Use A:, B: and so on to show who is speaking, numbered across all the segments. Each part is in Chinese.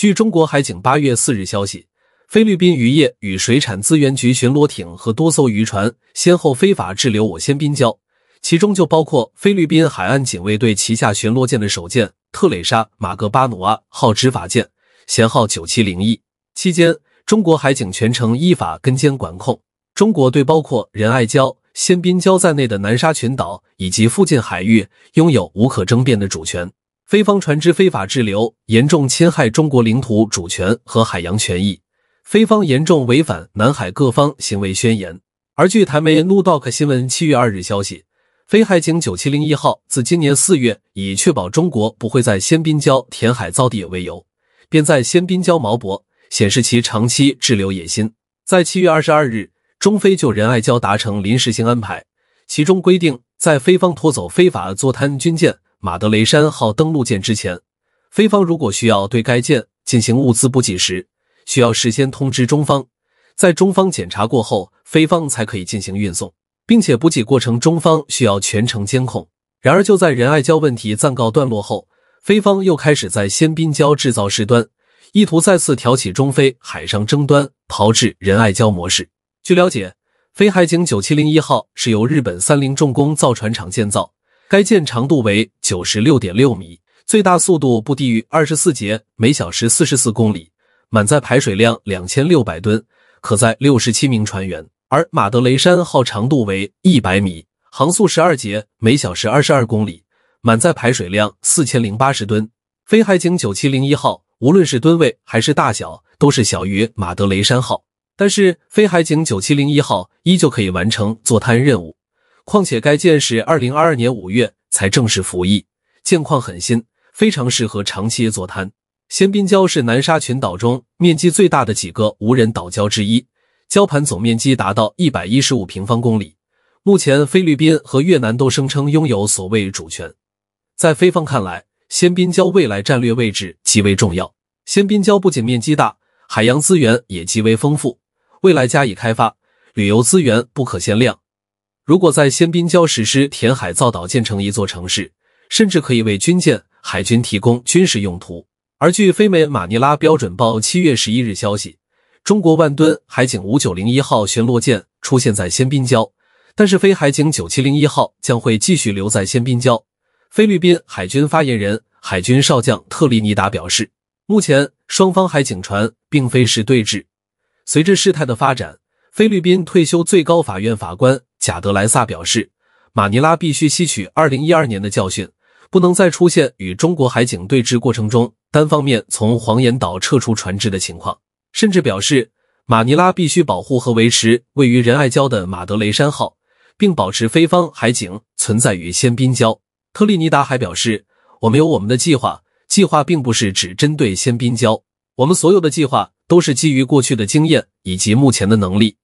A: 据中国海警八月四日消息，菲律宾渔业与水产资源局巡逻艇和多艘渔船先后非法滞留我仙宾礁，其中就包括菲律宾海岸警卫队旗下巡逻舰的首舰“特蕾莎·马格巴努阿”号执法舰，舷号九七零一。期间，中国海警全程依法跟监管控。中国对包括仁爱礁、仙宾礁在内的南沙群岛以及附近海域拥有无可争辩的主权。菲方船只非法滞留，严重侵害中国领土主权和海洋权益。菲方严重违反南海各方行为宣言。而据台媒《n u d o a 新闻七月二日消息，菲海警9701号自今年四月以确保中国不会在仙滨礁填海造地为由，便在仙滨礁锚泊，显示其长期滞留野心。在七月二十二日，中菲就仁爱礁达成临时性安排，其中规定，在菲方拖走非法坐滩军舰。马德雷山号登陆舰之前，菲方如果需要对该舰进行物资补给时，需要事先通知中方，在中方检查过后，菲方才可以进行运送，并且补给过程中方需要全程监控。然而，就在仁爱礁问题暂告段落后，菲方又开始在仙宾礁制造事端，意图再次挑起中菲海上争端，炮制仁爱礁模式。据了解，菲海警9701号是由日本三菱重工造船厂建造。该舰长度为九十六点六米，最大速度不低于二十四节每小时四十四公里，满载排水量两千六百吨，可载六十七名船员。而马德雷山号长度为一百米，航速十二节每小时二十二公里，满载排水量四千零八十吨。飞海警九七零一号无论是吨位还是大小，都是小于马德雷山号，但是飞海警九七零一号依旧可以完成坐滩任务。况且该舰是二零二二年五月才正式服役，舰况很新，非常适合长期坐滩。仙滨礁是南沙群岛中面积最大的几个无人岛礁之一，礁盘总面积达到一百一十五平方公里。目前，菲律宾和越南都声称拥有所谓主权。在菲方看来，仙滨礁未来战略位置极为重要。仙滨礁不仅面积大，海洋资源也极为丰富，未来加以开发，旅游资源不可限量。如果在仙宾礁实施填海造岛，建成一座城市，甚至可以为军舰海军提供军事用途。而据菲美马尼拉标准报七月十一日消息，中国万吨海警五九零一号巡逻舰出现在仙宾礁，但是菲海警九七零一号将会继续留在仙宾礁。菲律宾海军发言人海军少将特立尼达表示，目前双方海警船并非是对峙。随着事态的发展，菲律宾退休最高法院法官。贾德莱萨表示，马尼拉必须吸取二零一二年的教训，不能再出现与中国海警对峙过程中单方面从黄岩岛撤出船只的情况。甚至表示，马尼拉必须保护和维持位于仁爱礁的马德雷山号，并保持菲方海警存在于仙宾礁。特立尼达还表示，我们有我们的计划，计划并不是只针对仙宾礁，我们所有的计划都是基于过去的经验以及目前的能力。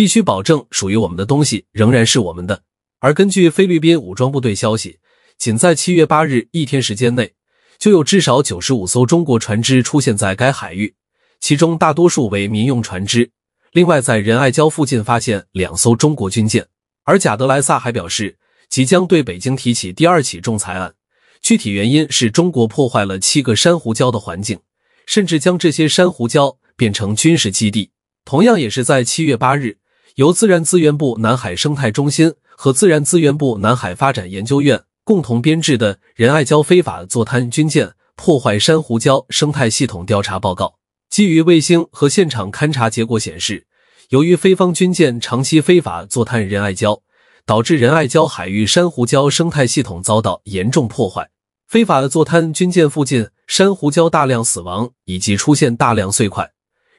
A: 必须保证属于我们的东西仍然是我们的。而根据菲律宾武装部队消息，仅在七月八日一天时间内，就有至少九十五艘中国船只出现在该海域，其中大多数为民用船只。另外，在仁爱礁附近发现两艘中国军舰。而贾德莱萨还表示，即将对北京提起第二起仲裁案，具体原因是中国破坏了七个珊瑚礁的环境，甚至将这些珊瑚礁变成军事基地。同样也是在七月八日。由自然资源部南海生态中心和自然资源部南海发展研究院共同编制的《仁爱礁非法坐滩军舰破坏珊瑚礁生态系统调查报告》基于卫星和现场勘查结果显示，由于菲方军舰长期非法坐滩仁爱礁，导致仁爱礁海域珊瑚礁生态系统遭到严重破坏，非法的坐滩军舰附近珊瑚礁大量死亡以及出现大量碎块。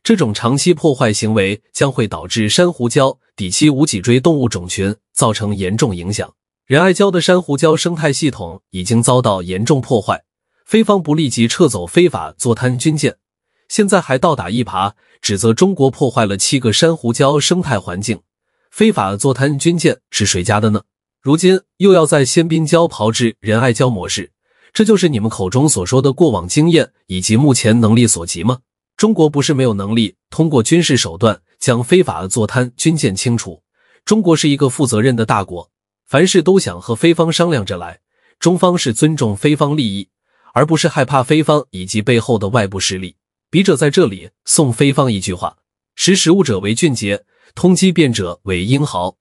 A: 这种长期破坏行为将会导致珊瑚礁底栖无脊椎动物种群造成严重影响。仁爱礁的珊瑚礁生态系统已经遭到严重破坏，菲方不立即撤走非法坐滩军舰，现在还倒打一耙，指责中国破坏了七个珊瑚礁生态环境。非法坐滩军舰是谁家的呢？如今又要在仙滨礁炮制仁爱礁模式，这就是你们口中所说的过往经验以及目前能力所及吗？中国不是没有能力通过军事手段将非法的坐滩军舰清除。中国是一个负责任的大国，凡事都想和菲方商量着来。中方是尊重菲方利益，而不是害怕菲方以及背后的外部势力。笔者在这里送菲方一句话：识时务者为俊杰，通机变者为英豪。